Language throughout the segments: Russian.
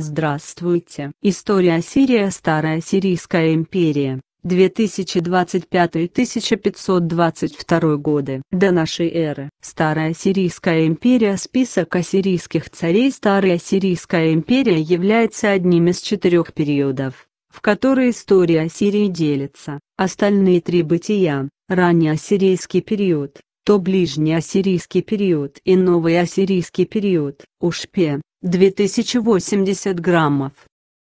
Здравствуйте! История Сирия Старая Сирийская империя, 2025-1522 годы. До нашей эры. Старая Сирийская империя Список ассирийских царей Старая Сирийская империя является одним из четырех периодов, в которые история Ассирии делится. Остальные три бытия – ранний ассирийский период, то ближний ассирийский период и новый ассирийский период. Ушпе, 2080 граммов.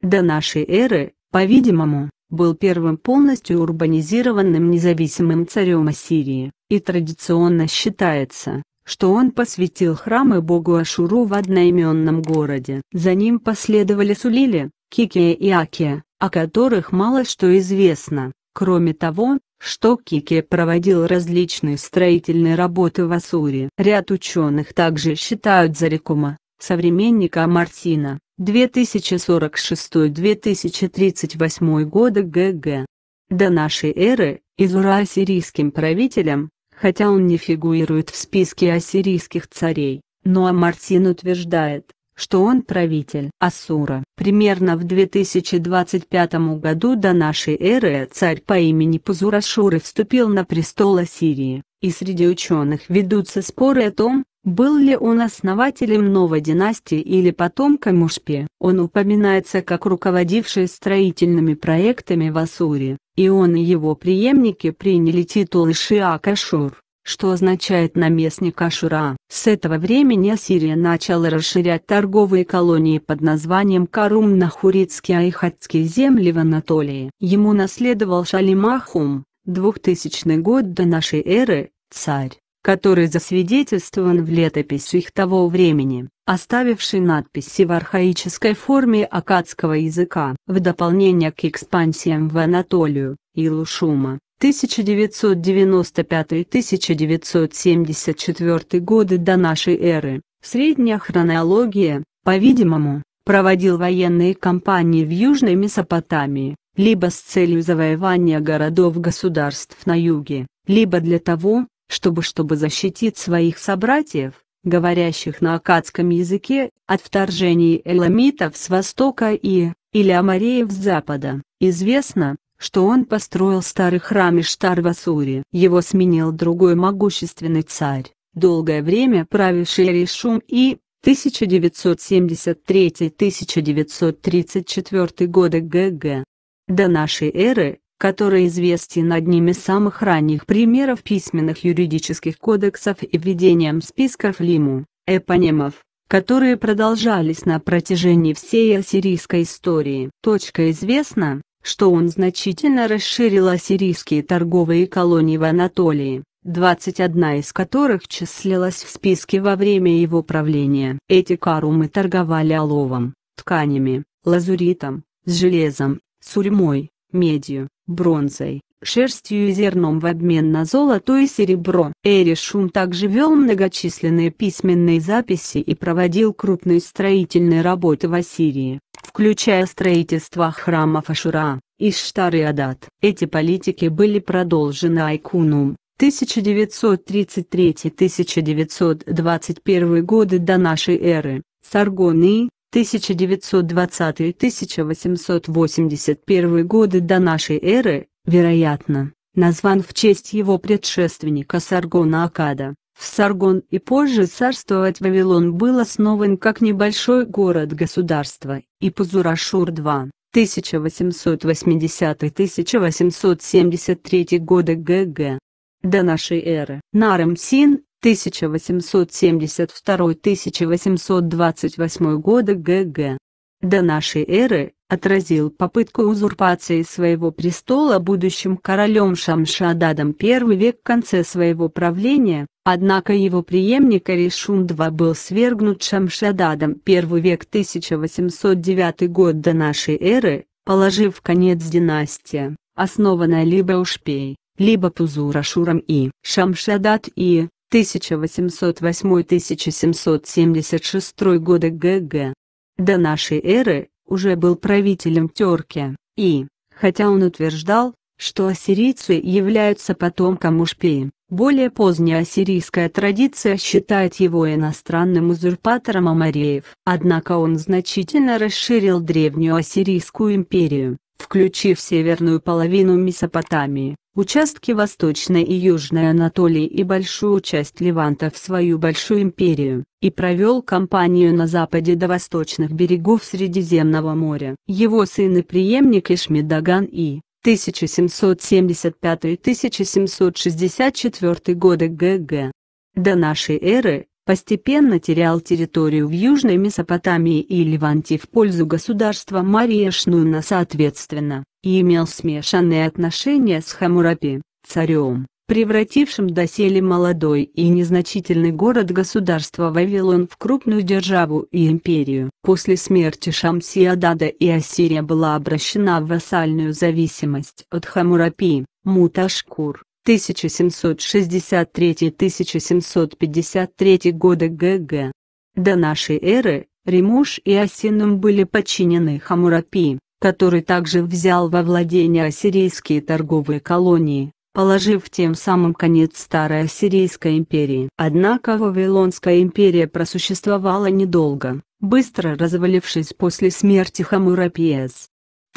До нашей эры, по-видимому, был первым полностью урбанизированным независимым царем Ассирии, и традиционно считается, что он посвятил храмы богу Ашуру в одноименном городе. За ним последовали Сулили, Кикия и Акия, о которых мало что известно, кроме того, что Кикия проводил различные строительные работы в Асуре. Ряд ученых также считают Зарикума, современника Мартина, 2046-2038 годы г.г. До нашей эры, Изура ассирийским правителем, хотя он не фигурирует в списке ассирийских царей, но Амартин утверждает, что он правитель Асура. Примерно в 2025 году до нашей эры царь по имени Пузурашуры вступил на престол Ассирии, и среди ученых ведутся споры о том, был ли он основателем новой династии или потомком Мушпи? Он упоминается как руководивший строительными проектами в Ассуре, и он и его преемники приняли титул Ишиак Кашур, что означает «наместник Ашура». С этого времени Сирия начала расширять торговые колонии под названием Карум на Хурицкие Айхатские земли в Анатолии. Ему наследовал Шалимахум, 2000 год до нашей эры, царь который засвидетельствован в летописях того времени, оставивший надписи в архаической форме акадского языка. В дополнение к экспансиям в Анатолию, Илушума, 1995-1974 годы до нашей эры, средняя хронология, по-видимому, проводил военные кампании в Южной Месопотамии, либо с целью завоевания городов-государств на юге, либо для того, чтобы чтобы защитить своих собратьев, говорящих на акадском языке, от вторжений эламитов с востока и, или амареев с запада. Известно, что он построил старый храм Иштар в Ассуре. Его сменил другой могущественный царь, долгое время правивший Ришум и 1973-1934 годы ГГ. До нашей эры который известен одним из самых ранних примеров письменных юридических кодексов и введением списков лиму, эпонимов, которые продолжались на протяжении всей ассирийской истории. Точка известна, что он значительно расширил ассирийские торговые колонии в Анатолии, 21 из которых числилась в списке во время его правления. Эти карумы торговали оловом, тканями, лазуритом, с железом, сурьмой, медью, бронзой, шерстью и зерном в обмен на золото и серебро. Эришум также вел многочисленные письменные записи и проводил крупные строительные работы в Ассирии, включая строительство храмов Ашура, Иштар и Адат. Эти политики были продолжены Айкуном. 1933-1921 годы до нашей эры, Саргоны, 1920-1881 годы до нашей эры, вероятно, назван в честь его предшественника Саргона Акада. В Саргон и позже царствовать Вавилон был основан как небольшой город-государство, и пузурашур 2 1880-1873 годы ГГ. До нашей эры Нарам Син, 1872-1828 года г.г. до нашей эры, отразил попытку узурпации своего престола будущим королем Шамшададом I век в конце своего правления, однако его преемник Аришун II был свергнут Шамшададом I век 1809 год до нашей эры, положив конец династии, основанной либо Ушпей, либо Пузурашуром и Шамшадат и 1808-1776 годы г.г. до нашей эры, уже был правителем Терки, и, хотя он утверждал, что ассирийцы являются потомком Ушпии, более поздняя ассирийская традиция считает его иностранным узурпатором Амареев. Однако он значительно расширил древнюю ассирийскую империю, включив северную половину Месопотамии, участки Восточной и Южной Анатолии и большую часть Леванта в свою Большую империю, и провел кампанию на западе до восточных берегов Средиземного моря. Его сын и преемник Ишмидаган и 1775-1764 годы г.г. До нашей эры постепенно терял территорию в Южной Месопотамии и Леванте в пользу государства Мария Шнуна соответственно, и имел смешанные отношения с Хамурапи, царем, превратившим доселе молодой и незначительный город государства Вавилон в крупную державу и империю. После смерти Шамсиадада и Ассирия была обращена в вассальную зависимость от Хамурапи, Муташкур, 1763-1753 годы г.г. До нашей эры Римуш и Осинум были подчинены Хамурапи, который также взял во владение ассирийские торговые колонии, положив тем самым конец Старой Ассирийской империи. Однако Вавилонская империя просуществовала недолго, быстро развалившись после смерти Хамурапиес.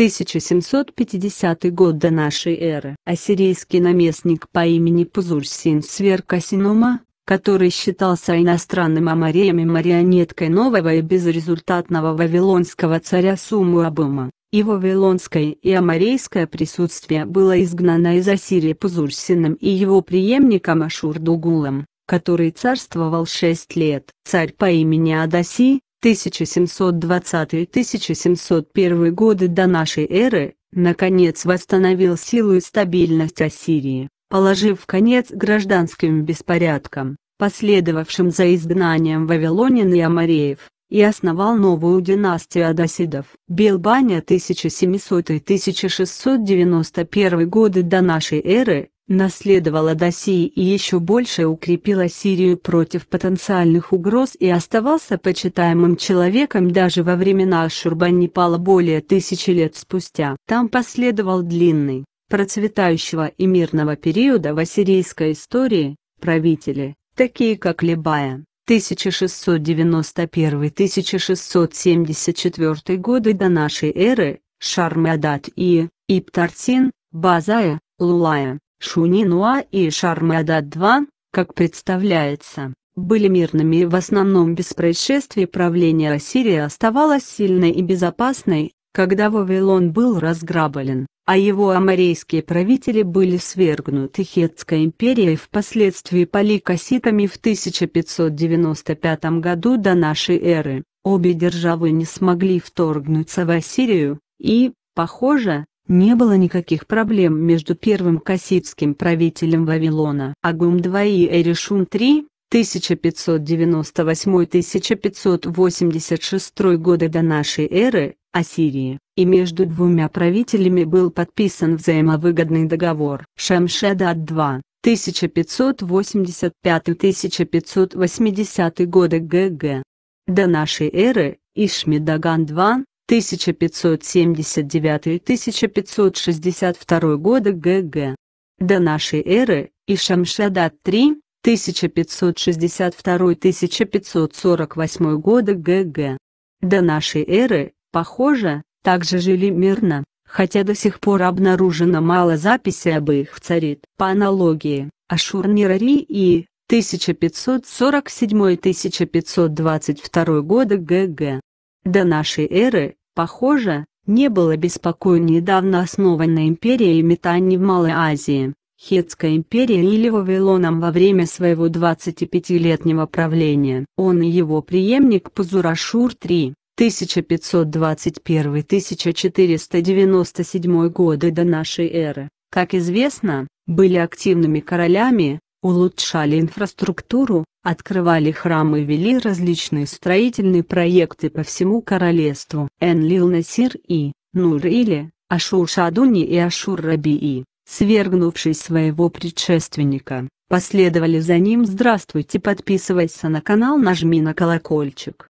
1750 год до нашей эры. Ассирийский наместник по имени Пузурсин Сверкасинума, который считался иностранным Амареем и марионеткой нового и безрезультатного вавилонского царя Сумуабума, и вавилонское и амарейское присутствие было изгнано из Ассирии Пузурсином и его преемником Ашурдугулом, который царствовал шесть лет. Царь по имени Адаси, 1720-1701 годы до нашей эры, наконец восстановил силу и стабильность Ассирии, положив конец гражданским беспорядкам, последовавшим за изгнанием вавилонян и амареев, и основал новую династию адасидов. Белбания 1700-1691 годы до нашей эры, наследовала Досии и еще больше укрепила Сирию против потенциальных угроз и оставался почитаемым человеком даже во времена Шурбанипала более тысячи лет спустя. Там последовал длинный, процветающего и мирного периода в ассирийской истории, правители, такие как Лебая, 1691-1674 годы до нашей эры, Шармадат и Иптартин, Базая, Лулая, Шунинуа и Шармада-2, как представляется, были мирными и в основном без происшествий правление Ассирии оставалось сильной и безопасной, когда Вавилон был разграблен, а его аморейские правители были свергнуты Хетской империей впоследствии поликоситами в 1595 году до нашей эры. Обе державы не смогли вторгнуться в Ассирию, и, похоже, не было никаких проблем между первым касситским правителем Вавилона Агум-2 и Эришун 3 1598-1586 годы до нашей эры, Ассирии, и между двумя правителями был подписан взаимовыгодный договор Шамшедат-2, 1585-1580 годы ГГ. До нашей эры, Ишмидаган-2, 1579-1562 годы г.г. До нашей эры и Шамшадат III 1562-1548 годы г.г. До нашей эры, похоже, также жили мирно, хотя до сих пор обнаружено мало записей об их царит. По аналогии, Ашур Нирари и 1547-1522 годы г.г. До нашей эры, похоже, не было обеспокоен недавно основанной империей метаний в Малой Азии, Хетской империей или Вавилоном во время своего 25-летнего правления. Он и его преемник Пузурашур III. 1521-1497 годы до нашей эры, как известно, были активными королями, улучшали инфраструктуру, открывали храмы и вели различные строительные проекты по всему королевству. Энлил-Насир и Нур-Или, Ашур-Шадуни и Ашур-Рабии, свергнувший своего предшественника, последовали за ним. Здравствуйте, подписывайся на канал, нажми на колокольчик.